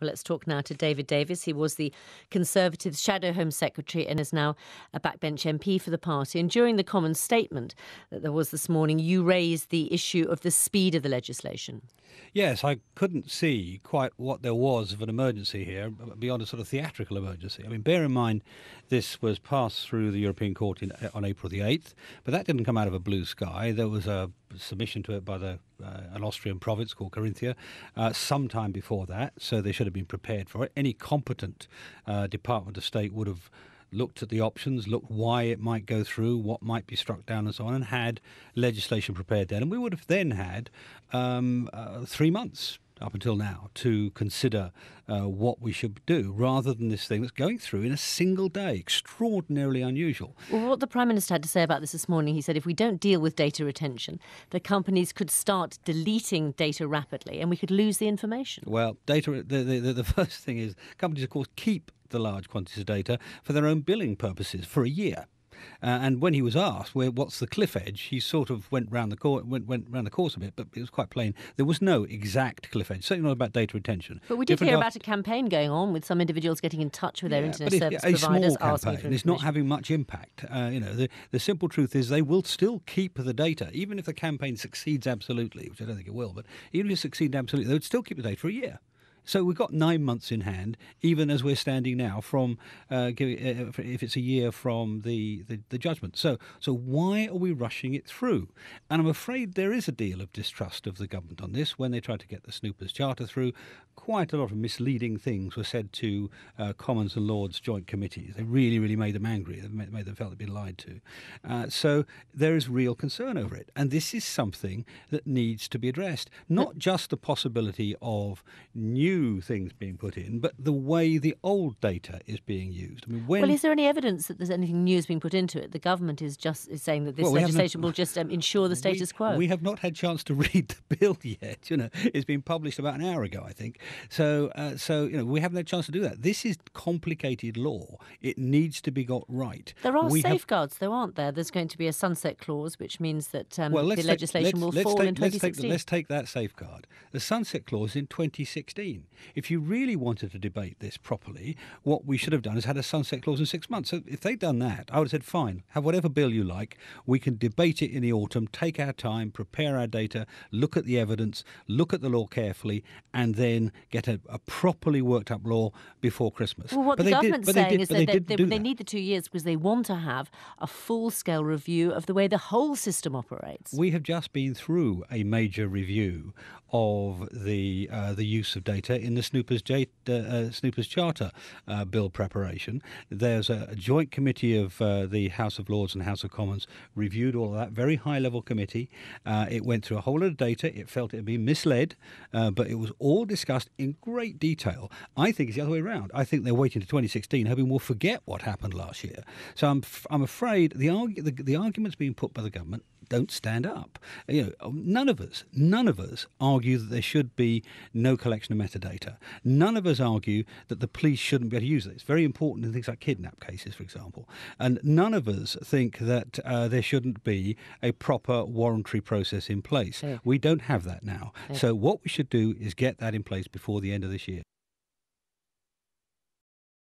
Well, let's talk now to David Davis. He was the Conservative Shadow Home Secretary and is now a backbench MP for the party. And during the common statement that there was this morning, you raised the issue of the speed of the legislation. Yes, I couldn't see quite what there was of an emergency here beyond a sort of theatrical emergency. I mean, bear in mind this was passed through the European Court in, uh, on April the 8th, but that didn't come out of a blue sky. There was a submission to it by the, uh, an Austrian province called Carinthia uh, sometime before that, so they should have have been prepared for it. Any competent uh, Department of State would have looked at the options, looked why it might go through, what might be struck down, and so on, and had legislation prepared then. And we would have then had um, uh, three months up until now to consider uh, what we should do rather than this thing that's going through in a single day. Extraordinarily unusual. Well, what the Prime Minister had to say about this this morning, he said if we don't deal with data retention, the companies could start deleting data rapidly and we could lose the information. Well, data, the, the, the first thing is companies, of course, keep the large quantities of data for their own billing purposes for a year. Uh, and when he was asked, "Where what's the cliff edge?" he sort of went round the court, went went round the course a bit, but it was quite plain. There was no exact cliff edge. Certainly not about data retention. But we did Different hear about a campaign going on with some individuals getting in touch with their yeah, internet service a providers small campaign, for It's not having much impact. Uh, you know, the the simple truth is they will still keep the data, even if the campaign succeeds absolutely, which I don't think it will. But even if it succeeds absolutely, they would still keep the data for a year. So we've got nine months in hand, even as we're standing now from uh, uh, uh if it's a year from the, the, the judgment. So so why are we rushing it through? And I'm afraid there is a deal of distrust of the government on this. When they tried to get the Snoopers Charter through, quite a lot of misleading things were said to uh, Commons and Lords joint committees. They really really made them angry. They made them felt they'd been lied to. Uh, so there is real concern over it, and this is something that needs to be addressed. Not just the possibility of new new things being put in, but the way the old data is being used. I mean, when... Well, is there any evidence that there's anything new is being put into it? The government is just is saying that this well, we legislation will just um, ensure the status we, quo. We have not had chance to read the bill yet. You know, it's been published about an hour ago, I think. So, uh, so you know, we haven't had chance to do that. This is complicated law. It needs to be got right. There are we safeguards, have... though, aren't there? There's going to be a sunset clause, which means that um, well, the legislation take, will let's, fall let's take, in 2016. Let's take, let's take that safeguard. The sunset clause in 2016. 15. If you really wanted to debate this properly, what we should have done is had a sunset clause in six months. So if they'd done that, I would have said, fine, have whatever bill you like. We can debate it in the autumn, take our time, prepare our data, look at the evidence, look at the law carefully, and then get a, a properly worked up law before Christmas. Well, what but the government's did, saying did, is that they, they, they, they need the two years because they want to have a full scale review of the way the whole system operates. We have just been through a major review of the uh, the use of data in the Snoopers, J- uh, uh, Snoopers Charter uh, bill preparation. There's a joint committee of uh, the House of Lords and House of Commons reviewed all of that, very high level committee. Uh, it went through a whole lot of data. It felt it had been misled, uh, but it was all discussed in great detail. I think it's the other way around. I think they're waiting to 2016, hoping we'll forget what happened last year. So I'm, f- I'm afraid the, argu- the, the arguments being put by the government don't stand up. You know, um, none of us, none of us argue that there should be no collection of metadata. None of us argue that the police shouldn't be able to use it. It's very important in things like kidnap cases, for example. And none of us think that uh, there shouldn't be a proper warrantary process in place. Yeah. We don't have that now. Yeah. So what we should do is get that in place before the end of this year.